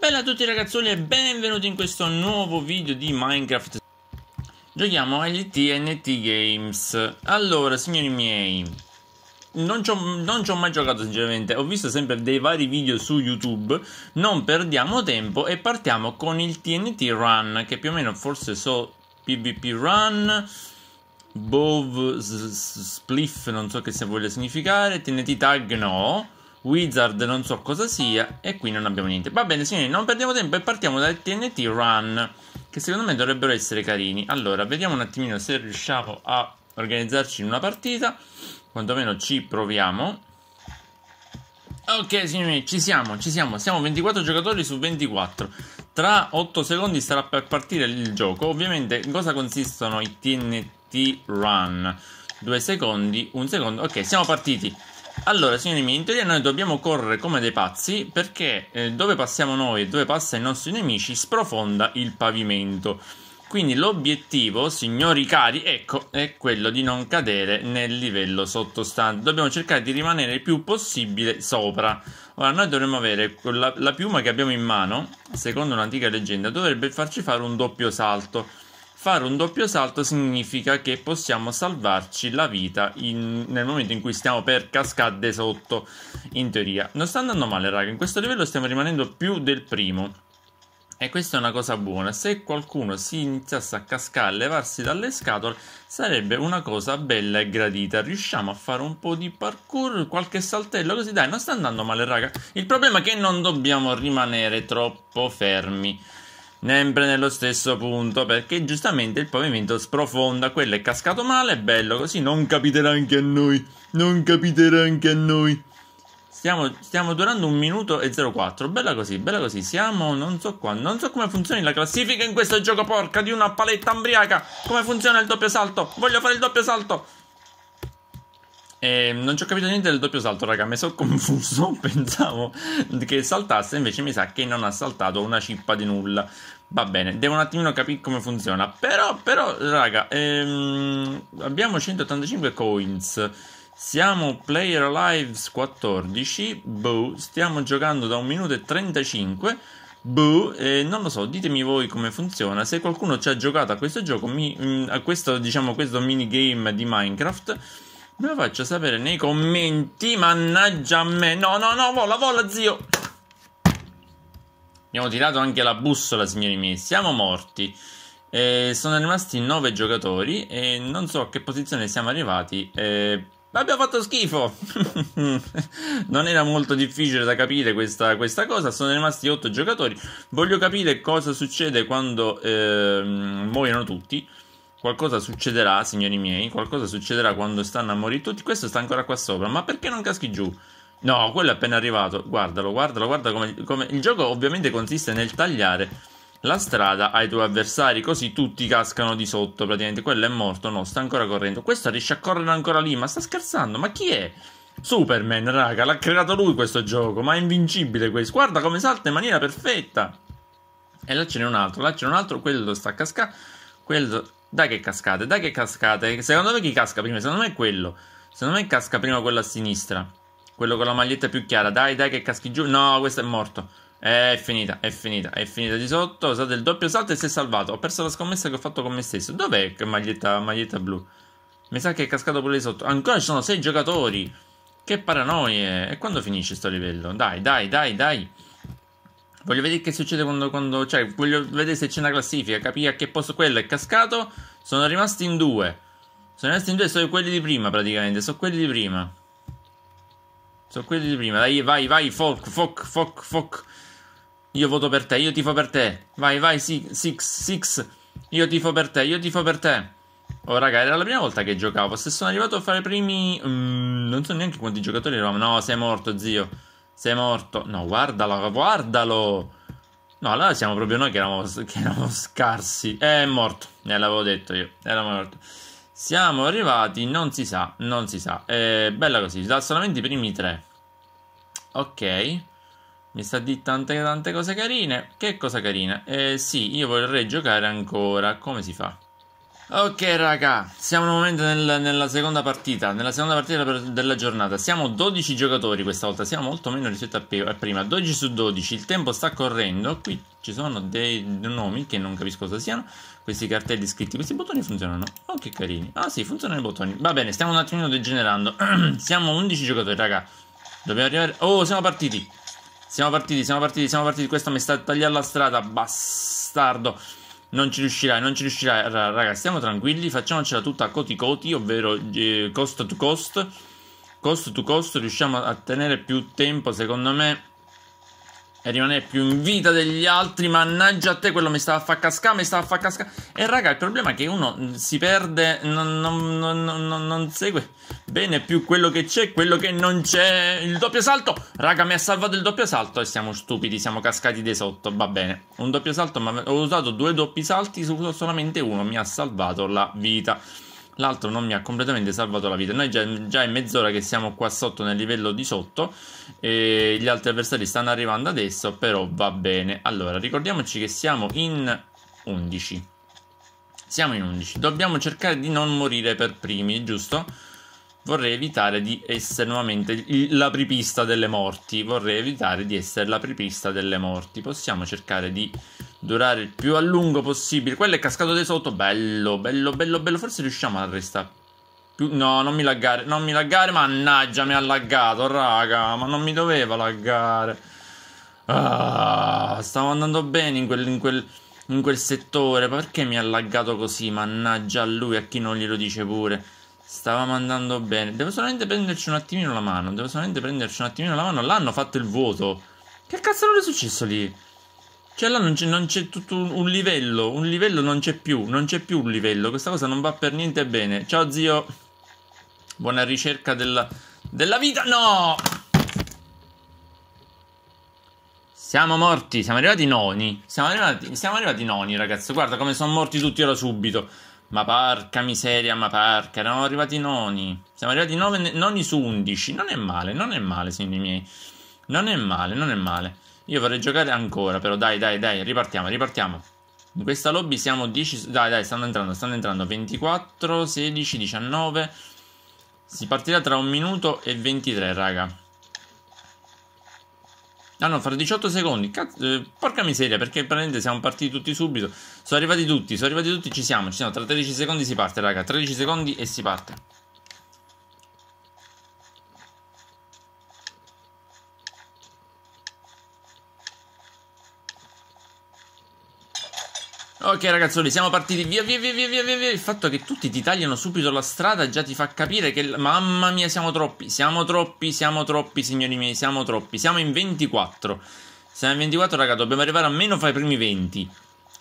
Bella a tutti ragazzoni e benvenuti in questo nuovo video di Minecraft Giochiamo LTNT Games Allora signori miei non ci, ho, non ci ho mai giocato sinceramente Ho visto sempre dei vari video su YouTube Non perdiamo tempo e partiamo con il TNT Run Che più o meno forse so PvP Run Bove, Spliff non so che sia voglia significare, TNT Tag no, Wizard non so cosa sia e qui non abbiamo niente. Va bene signori, non perdiamo tempo e partiamo dal TNT Run, che secondo me dovrebbero essere carini. Allora, vediamo un attimino se riusciamo a organizzarci in una partita, quantomeno ci proviamo. Ok signori, ci siamo, ci siamo, siamo 24 giocatori su 24 Tra 8 secondi sarà per partire il gioco Ovviamente in cosa consistono i TNT t run. Due secondi, un secondo. Ok, siamo partiti. Allora, signori miei, in teoria noi dobbiamo correre come dei pazzi perché eh, dove passiamo noi e dove passano i nostri nemici sprofonda il pavimento. Quindi l'obiettivo, signori cari, ecco, è quello di non cadere nel livello sottostante. Dobbiamo cercare di rimanere il più possibile sopra. Ora, noi dovremmo avere la, la piuma che abbiamo in mano, secondo un'antica leggenda, dovrebbe farci fare un doppio salto fare un doppio salto significa che possiamo salvarci la vita in, nel momento in cui stiamo per cascade sotto, in teoria. Non sta andando male, raga, in questo livello stiamo rimanendo più del primo. E questa è una cosa buona. Se qualcuno si iniziasse a cascare, a levarsi dalle scatole, sarebbe una cosa bella e gradita. Riusciamo a fare un po' di parkour, qualche saltello, così dai, non sta andando male, raga. Il problema è che non dobbiamo rimanere troppo fermi sempre nello stesso punto perché giustamente il pavimento sprofonda quello è cascato male è bello così non capiterà anche a noi non capiterà anche a noi stiamo, stiamo durando un minuto e 04 bella così bella così siamo non so qua non so come funzioni la classifica in questo gioco porca di una paletta ambriaca come funziona il doppio salto voglio fare il doppio salto eh, non ci ho capito niente del doppio salto, raga. Mi sono confuso. Pensavo che saltasse, invece mi sa che non ha saltato una cippa di nulla. Va bene, devo un attimino capire come funziona. Però, però, raga, ehm, abbiamo 185 coins. Siamo player lives 14. Boh, stiamo giocando da 1 minuto e 35. Boh, eh, non lo so, ditemi voi come funziona. Se qualcuno ci ha giocato a questo gioco, mi, mm, a questo, diciamo, questo minigame di Minecraft Me lo faccia sapere nei commenti. Mannaggia a me. No, no, no, vola, vola, zio. Abbiamo tirato anche la bussola, signori miei. Siamo morti. Eh, sono rimasti 9 giocatori e non so a che posizione siamo arrivati. Eh, abbiamo fatto schifo. non era molto difficile da capire questa, questa, cosa. Sono rimasti 8 giocatori. Voglio capire cosa succede quando eh, muoiono tutti. Qualcosa succederà, signori miei. Qualcosa succederà quando stanno a morire tutti. Questo sta ancora qua sopra. Ma perché non caschi giù? No, quello è appena arrivato. Guardalo, guardalo, guarda come, come... Il gioco ovviamente consiste nel tagliare la strada ai tuoi avversari, così tutti cascano di sotto praticamente. Quello è morto, no, sta ancora correndo. Questo riesce a correre ancora lì, ma sta scherzando, ma chi è? Superman, raga, l'ha creato lui questo gioco, ma è invincibile questo. Guarda come salta in maniera perfetta. E là ce n'è un altro, là ce n'è un altro, quello sta a cascare. Quello dai che cascate, dai che cascate. Secondo me chi casca prima? Secondo me è quello. Secondo me casca prima quello a sinistra. Quello con la maglietta più chiara. Dai, dai che caschi giù. No, questo è morto. È finita, è finita, è finita di sotto. Usate il doppio salto e si è salvato. Ho perso la scommessa che ho fatto con me stesso. Dov'è che maglietta, maglietta blu? Mi sa che è cascato pure di sotto. Ancora ci sono sei giocatori. Che paranoie. E quando finisce sto livello? Dai, dai, dai, dai. Voglio vedere che succede quando, quando, Cioè, voglio vedere se c'è una classifica, capire a che posto quello è cascato. Sono rimasti in due. Sono rimasti in due, sono quelli di prima praticamente. Sono quelli di prima. Sono quelli di prima. Dai, vai, vai, Foc, foc, foc, folk. Io voto per te, io tifo per te. Vai, vai, six, six. Io tifo per te, io tifo per te. Oh, raga, era la prima volta che giocavo. Se sono arrivato a fare i primi. Mm, non so neanche quanti giocatori eravamo. No, sei morto, zio. Sei morto. No, guardalo, guardalo. No, allora siamo proprio noi che eravamo, che eravamo scarsi. È morto, ne eh, l'avevo detto io. Era morto. Siamo arrivati, non si sa, non si sa. È bella così, ci sono solamente i primi tre. Ok. Mi sta di tante tante cose carine. Che cosa carina? Eh, sì, io vorrei giocare ancora. Come si fa? Ok raga, siamo nuovamente nel, nella seconda partita, nella seconda partita della giornata. Siamo 12 giocatori questa volta, siamo molto meno rispetto a, prima, 12 su 12, il tempo sta correndo, qui ci sono dei nomi che non capisco cosa siano, questi cartelli scritti, questi bottoni funzionano? Oh che carini, ah sì, funzionano i bottoni, va bene, stiamo un attimino degenerando, siamo 11 giocatori raga, dobbiamo arrivare, oh siamo partiti, siamo partiti, siamo partiti, siamo partiti, questo mi sta a tagliare la strada, bastardo. Non ci riuscirai, non ci riuscirai, ragazzi, stiamo tranquilli, facciamocela tutta a coti coti, ovvero eh, cost to cost, cost to cost, riusciamo a tenere più tempo, secondo me, e rimanere più in vita degli altri. Mannaggia a te, quello mi stava a far cascare, mi stava a far cascare. E raga, il problema è che uno mm, si perde, non, non, non, non, segue bene più quello che c'è, quello che non c'è. Il doppio salto, raga, mi ha salvato il doppio salto e siamo stupidi, siamo cascati di sotto. Va bene, un doppio salto, ma ho usato due doppi salti, solamente uno, mi ha salvato la vita l'altro non mi ha completamente salvato la vita. Noi già, già, è mezz'ora che siamo qua sotto nel livello di sotto e gli altri avversari stanno arrivando adesso, però va bene. Allora, ricordiamoci che siamo in 11. Siamo in 11. Dobbiamo cercare di non morire per primi, giusto? Vorrei evitare di essere nuovamente l'apripista delle morti. Vorrei evitare di essere l'apripista delle morti. Possiamo cercare di durare il più a lungo possibile. Quello è cascato di sotto, bello, bello, bello, bello. Forse riusciamo a restare. No, non mi laggare, non mi laggare, mannaggia, mi ha laggato, raga, ma non mi doveva laggare. Ah, stavo andando bene in quel, in quel, in quel settore, perché mi ha laggato così, mannaggia a lui, a chi non glielo dice pure. Stavamo andando bene. Devo solamente prenderci un attimino la mano. Devo solamente prenderci un attimino la mano. L'hanno fatto il vuoto. Che cazzo non è successo lì? Cioè là non c'è, non c'è tutto un, livello, un livello non c'è più, non c'è più un livello, questa cosa non va per niente bene. Ciao zio, buona ricerca della, della vita, no! Siamo morti, siamo arrivati noni, siamo arrivati, siamo arrivati noni ragazzi, guarda come sono morti tutti ora subito. Ma parca miseria, ma parca, eravamo arrivati noni. Siamo arrivati noni su undici, Non è male, non è male, signori miei. Non è male, non è male. Io vorrei giocare ancora, però dai, dai, dai, ripartiamo, ripartiamo. In questa lobby siamo 10, dai, dai, stanno entrando, stanno entrando 24, 16, 19. Si partirà tra un minuto e 23, raga. Ah no, fra 18 secondi. Cazzo, eh, porca miseria, perché praticamente siamo partiti tutti subito. Sono arrivati tutti, sono arrivati tutti, ci siamo, ci siamo. Tra 13 secondi si parte, raga. 13 secondi e si parte. Ok ragazzoli, siamo partiti via via via via via via Il fatto che tutti ti tagliano subito la strada già ti fa capire che... Mamma mia, siamo troppi, siamo troppi, siamo troppi, signori miei, siamo troppi. Siamo in 24. Siamo in 24, raga, dobbiamo arrivare almeno fra i primi 20.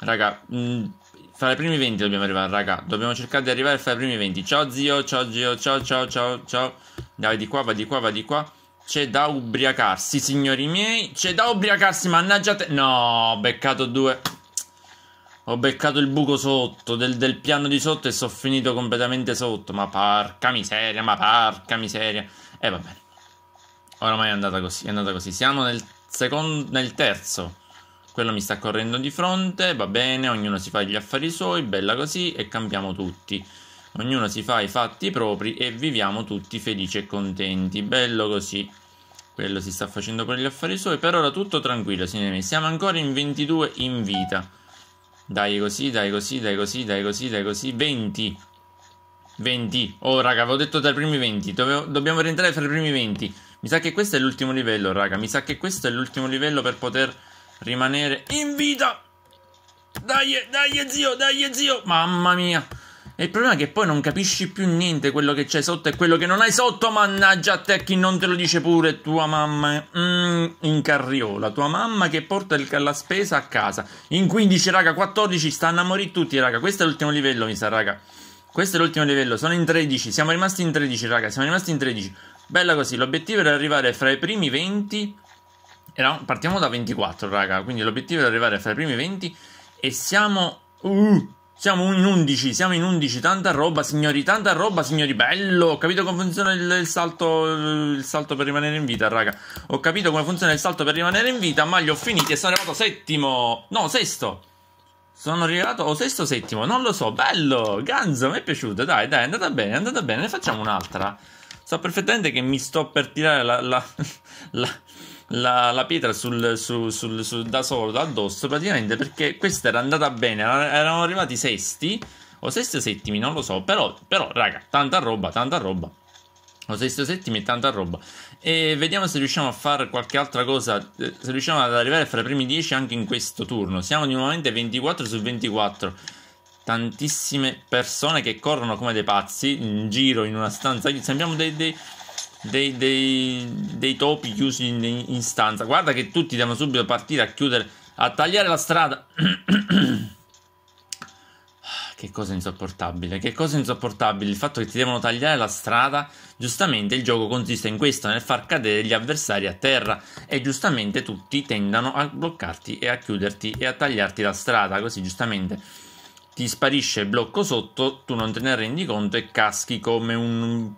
Raga, mh, mm, fra i primi 20 dobbiamo arrivare, raga. Dobbiamo cercare di arrivare fra i primi 20. Ciao zio, ciao zio, ciao ciao ciao ciao. Dai, di qua, va di qua, va di qua. C'è da ubriacarsi, signori miei. C'è da ubriacarsi, mannaggia te. No, beccato due. Ho beccato il buco sotto, del, del piano di sotto e sono finito completamente sotto. Ma porca miseria, ma porca miseria. E eh, va bene. Oramai è andata così, è andata così. Siamo nel, secondo, nel terzo. Quello mi sta correndo di fronte, va bene, ognuno si fa gli affari suoi, bella così e cambiamo tutti. Ognuno si fa i fatti propri e viviamo tutti felici e contenti. Bello così. Quello si sta facendo per gli affari suoi. Per ora tutto tranquillo, signori miei. Siamo ancora in 22 in vita. Dai così, dai così, dai così, dai così, dai così. 20. 20. Oh, raga, avevo detto tra i primi 20. Dovevo, dobbiamo rientrare fra i primi 20. Mi sa che questo è l'ultimo livello, raga. Mi sa che questo è l'ultimo livello per poter rimanere in vita. Dai, dai, zio, dai, zio. Mamma mia. E il problema è che poi non capisci più niente quello che c'è sotto e quello che non hai sotto. Mannaggia a te chi non te lo dice pure tua mamma eh. mm, in carriola. Tua mamma che porta il, la spesa a casa. In 15, raga, 14 stanno a morire tutti, raga. Questo è l'ultimo livello, mi sa, raga. Questo è l'ultimo livello. Sono in 13. Siamo rimasti in 13, raga. Siamo rimasti in 13. Bella così. L'obiettivo era arrivare fra i primi 20. Era, partiamo da 24, raga. Quindi l'obiettivo era arrivare fra i primi 20. E siamo. Uh, siamo in 11, siamo in 11, tanta roba, signori, tanta roba, signori, bello. Ho capito come funziona il, il, salto il salto per rimanere in vita, raga. Ho capito come funziona il salto per rimanere in vita, ma li ho finiti e sono arrivato settimo. No, sesto. Sono arrivato o sesto o settimo, non lo so. Bello, Ganzo, mi è piaciuto. Dai, dai, è andata bene, è andata bene. Ne facciamo un'altra. So perfettamente che mi sto per tirare la, la, la la, la pietra sul, sul, sul, sul, da solo, addosso, praticamente perché questa era andata bene, erano arrivati sesti, o sesti o settimi, non lo so, però, però raga, tanta roba, tanta roba. O sesti o settimi e tanta roba. E vediamo se riusciamo a fare qualche altra cosa, eh, se riusciamo ad arrivare fra i primi 10 anche in questo turno. Siamo di nuovamente 24 su 24 tantissime persone che corrono come dei pazzi in giro in una stanza. Sembriamo dei, dei, dei, dei, dei topi chiusi in, in, stanza. Guarda che tutti devono subito partire a chiudere, a tagliare la strada. Ah, che cosa insopportabile, che cosa insopportabile il fatto che ti devono tagliare la strada. Giustamente il gioco consiste in questo, nel far cadere gli avversari a terra e giustamente tutti tendono a bloccarti e a chiuderti e a tagliarti la strada, così giustamente ti sparisce il blocco sotto, tu non te ne rendi conto e caschi come un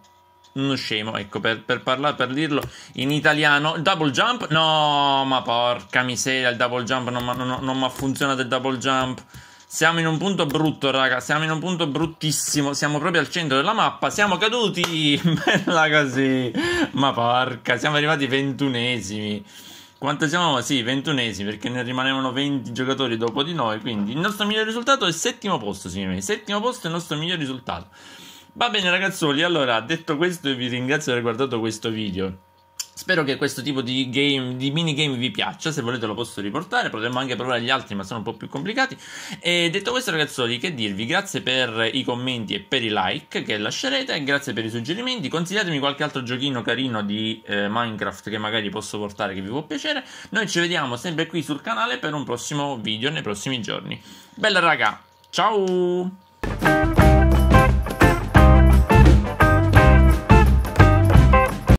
uno scemo, ecco, per, per, parla, per dirlo in italiano. double jump? No, ma porca miseria, il double jump non, non, non mi ha funzionato il double jump. Siamo in un punto brutto, raga, siamo in un punto bruttissimo, siamo proprio al centro della mappa, siamo caduti, bella così, ma porca, siamo arrivati ventunesimi. Quanto siamo? Sì, ventunesimi, perché ne rimanevano 20 giocatori dopo di noi, quindi il nostro miglior risultato è il settimo posto, signori, settimo posto è il nostro miglior risultato. Va bene ragazzuoli, allora detto questo vi ringrazio di aver guardato questo video. Spero che questo tipo di, game, di minigame vi piaccia, se volete lo posso riportare, potremmo anche provare gli altri ma sono un po' più complicati. E detto questo ragazzoli, che dirvi, grazie per i commenti e per i like che lascerete, grazie per i suggerimenti, consigliatemi qualche altro giochino carino di eh, Minecraft che magari posso portare che vi può piacere. Noi ci vediamo sempre qui sul canale per un prossimo video nei prossimi giorni. Bella raga, ciao!